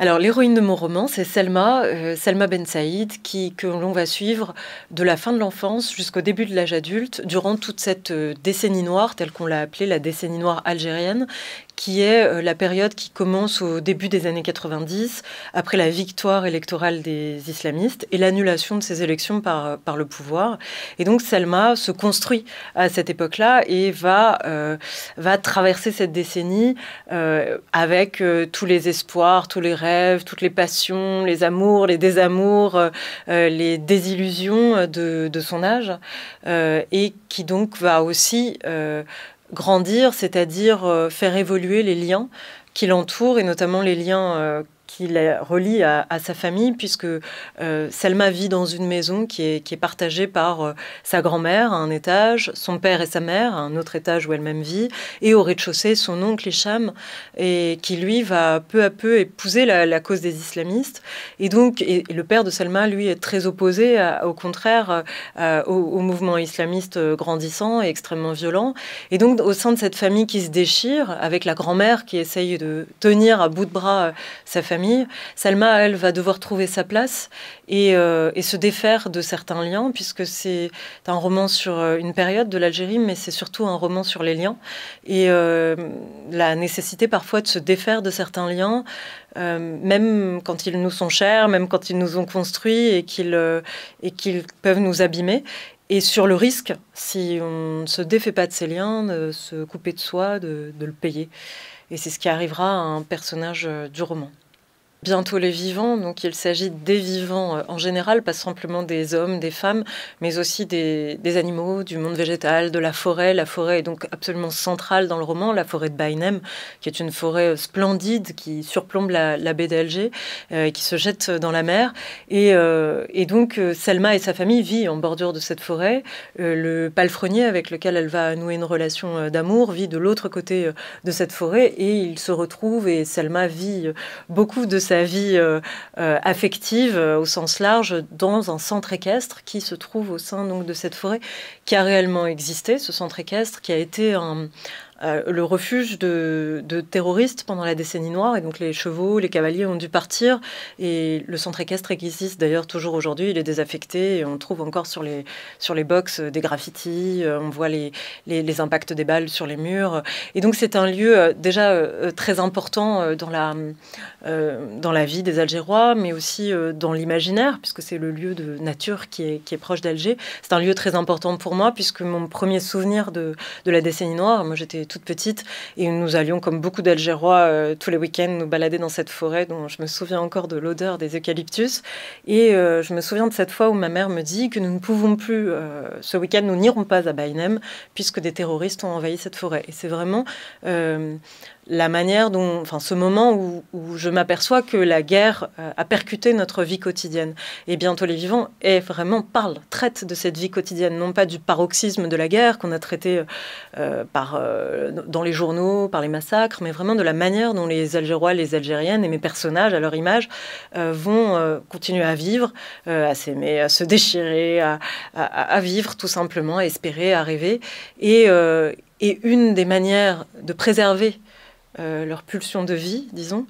Alors l'héroïne de mon roman, c'est Selma, euh, Selma Ben Saïd, qui que l'on va suivre de la fin de l'enfance jusqu'au début de l'âge adulte, durant toute cette euh, décennie noire, telle qu'on l'a appelée la décennie noire algérienne, qui est euh, la période qui commence au début des années 90, après la victoire électorale des islamistes et l'annulation de ces élections par, euh, par le pouvoir. Et donc Salma se construit à cette époque-là et va, euh, va traverser cette décennie avec tous les espoirs, tous les rêves, toutes les passions, les amours, les désamours, les désillusions de, de son âge, et qui donc va aussi grandir, c'est-à-dire euh, faire évoluer les liens qui l'entourent et notamment les liens euh, qui la relie à, sa famille, puisque euh, Selma vit dans une maison qui est, qui est partagée par euh, sa grand-mère à un étage, son père et sa mère à un autre étage où elle-même vit, et au rez-de-chaussée son oncle Hicham, et qui lui va peu à peu épouser la, cause des islamistes. Et donc, le père de Selma, lui, est très opposé, au contraire, euh, au, au, mouvement islamiste grandissant et extrêmement violent. Et donc, au sein de cette famille qui se déchire, avec la grand-mère qui essaye de tenir à bout de bras sa famille, Salma, elle, va devoir trouver sa place euh, et, se défaire de certains liens, puisque c'est un roman sur euh, une période de l'Algérie, mais c'est surtout un roman sur les liens et euh, la nécessité parfois de se défaire de certains liens. même quand ils nous sont chers, même quand ils nous ont construits et qu'ils peuvent nous abîmer et sur le risque, si on ne se défait pas de ces liens, de se couper de soi, de, de le payer. Et c'est ce qui arrivera à un personnage du roman bientôt les vivants. Donc il s'agit des vivants euh, en général, pas simplement des hommes, des femmes, mais aussi des, animaux, du monde végétal, de la forêt. La forêt est donc absolument centrale dans le roman, la forêt de Bainem, qui est une forêt euh, splendide qui surplombe la, baie d'Alger, euh, qui se jette dans la mer. Et, et donc Selma et sa famille vivent en bordure de cette forêt. le palefrenier avec lequel elle va nouer une relation d'amour vit de l'autre côté de cette forêt et ils se retrouvent et Selma vit beaucoup de sa vie euh, euh, affective euh, au sens large dans un centre équestre qui se trouve au sein donc, de cette forêt, qui a réellement existé, ce centre équestre qui a été un euh, le refuge de, terroristes pendant la décennie noire. Et donc les chevaux, les cavaliers ont dû partir. Et le centre équestre existe d'ailleurs toujours aujourd'hui. Il est désaffecté et on trouve encore sur les, sur les box des graffitis. Euh, on voit les, les, impacts des balles sur les murs. Et donc c'est un lieu euh, déjà très important dans, la, dans la vie des Algérois, mais aussi dans l'imaginaire, puisque c'est le lieu de nature qui est, qui est proche d'Alger. C'est un lieu très important pour moi, puisque mon premier souvenir de, de la décennie noire, moi j'étais toute petite. Et nous allions, comme beaucoup d'Algérois, euh, tous les week-ends nous balader dans cette forêt dont je me souviens encore de l'odeur des eucalyptus. Et euh, je me souviens de cette fois où ma mère me dit que nous ne pouvons plus, euh, ce week-end, nous n'irons pas à Bainem, puisque des terroristes ont envahi cette forêt. Et c'est vraiment la manière dont, enfin, ce moment où, je m'aperçois que la guerre euh, a percuté notre vie quotidienne. Et bientôt les vivants est vraiment parle, traite de cette vie quotidienne, non pas du paroxysme de la guerre qu'on a traité euh, euh, par, dans les journaux, par les massacres, mais vraiment de la manière dont les Algérois, les Algériennes et mes personnages, à leur image, vont continuer à vivre, à s'aimer, à se déchirer, à, vivre tout simplement, à espérer, à rêver. Et, et une des manières de préserver euh, leur pulsion de vie, disons,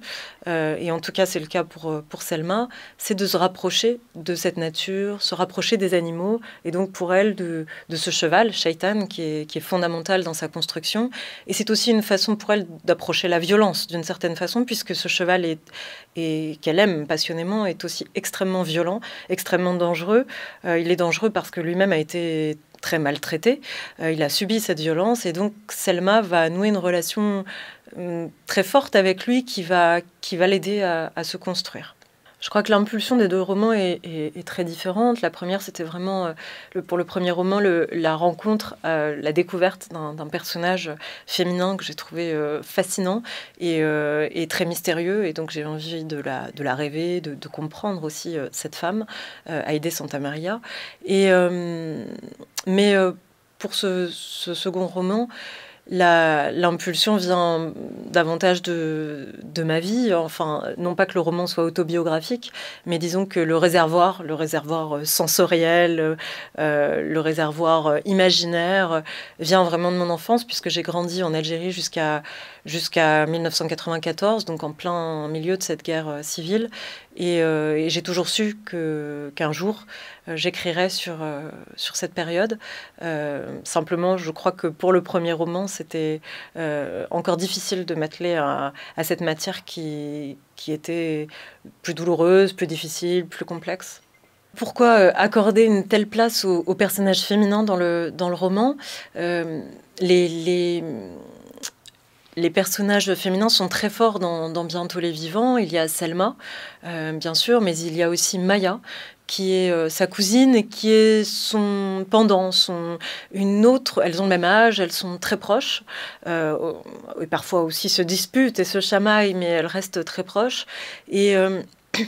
euh, et en tout cas c'est le cas pour, euh, pour Selma, c'est de se rapprocher de cette nature, se rapprocher des animaux, et donc pour elle de, ce cheval, Shaitan, qui est, fondamental dans sa construction. Et c'est aussi une façon pour elle d'approcher la violence d'une certaine façon, puisque ce cheval est, et qu'elle aime passionnément est aussi extrêmement violent, extrêmement dangereux. il est dangereux parce que lui-même a été très maltraité. Euh, il a subi cette violence et donc Selma va nouer une relation hum, très forte avec lui qui va, qui va l'aider à se construire. Je crois que l'impulsion des deux romans est, très différente. La première, c'était vraiment, euh, pour le premier roman, la rencontre, euh, la découverte d'un personnage féminin que j'ai trouvé euh, fascinant et, très mystérieux. Et donc, j'ai envie de la, de la rêver, de, comprendre aussi cette femme, aider Santa Maria. Et, mais pour ce, ce, second roman, l'impulsion vient davantage de, ma vie. Enfin, non pas que le roman soit autobiographique, mais disons que le réservoir, le réservoir euh, sensoriel, euh, euh, le réservoir imaginaire, vient vraiment de mon enfance, puisque j'ai grandi en Algérie jusqu'à 1994, donc en plein milieu de cette guerre civile. Et, j'ai toujours su qu'un jour, euh, j'écrirai sur, euh, sur cette période. Euh, simplement, je crois que pour le premier roman, c'était encore difficile de m'atteler à, à, cette matière qui, qui était plus douloureuse, plus difficile, plus complexe. Pourquoi accorder une telle place aux, personnages féminins dans le, dans le roman les, les personnages féminins sont très forts dans, Bientôt les Vivants. Il y a Selma, euh, bien sûr, mais il y a aussi Maya, qui est euh, sa cousine et qui est son pendant, son une autre. Elles ont le même âge, elles sont très proches euh, et parfois aussi se disputent et se chamaillent, mais elles restent très proches. Et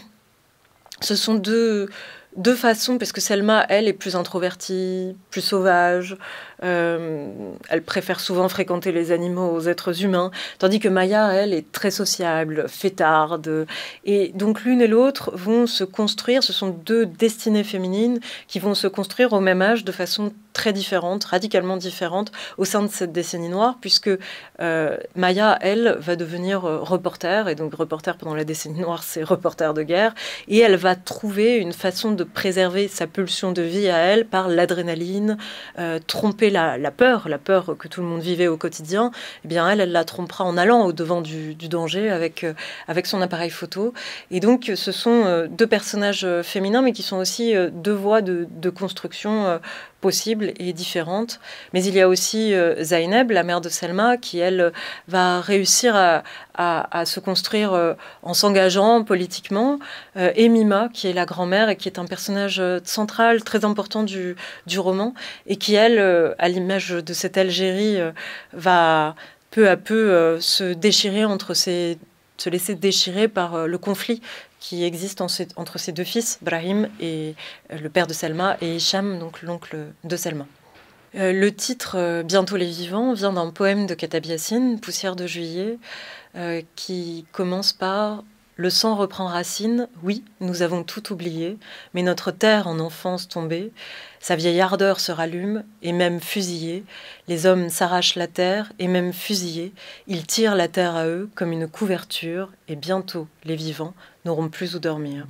ce sont deux deux façons, parce que Selma, elle, est plus introvertie, plus sauvage. Euh, elle préfère souvent fréquenter les animaux aux êtres humains, tandis que Maya, elle, est très sociable, fêtarde. Et donc l'une et l'autre vont se construire, ce sont deux destinées féminines qui vont se construire au même âge de façon très différente, radicalement différente au sein de cette décennie noire, puisque euh, Maya, elle, va devenir euh, reporter, et donc reporter pendant la décennie noire, c'est reporter de guerre, et elle va trouver une façon de préserver sa pulsion de vie à elle par l'adrénaline, tromper la, peur, la peur que tout le monde vivait au quotidien, eh bien elle, elle la trompera en allant au devant du, danger avec, euh, avec son appareil photo. Et donc euh, ce sont euh, deux personnages féminins, mais qui sont aussi deux voies de, construction possibles et différentes. Mais il y a aussi Zaineb, la mère de Selma, qui elle va réussir à, à, à se construire en s'engageant politiquement, et Mima, qui est la grand-mère et qui est un personnage central, très important du, du roman, et qui elle à l'image de cette Algérie, euh, va peu à peu euh, se déchirer entre ces se laisser déchirer par euh, le conflit qui existe entre ses deux fils, Brahim et le père de Selma, et Hicham, donc l'oncle de Selma. le titre Bientôt les vivants vient d'un poème de Katabiassine, Poussière de juillet, qui commence par le sang reprend racine, oui, nous avons tout oublié, mais notre terre en enfance tombée, sa vieille ardeur se rallume, et même fusillée, les hommes s'arrachent la terre, et même fusillés, ils tirent la terre à eux comme une couverture, et bientôt les vivants n'auront plus où dormir.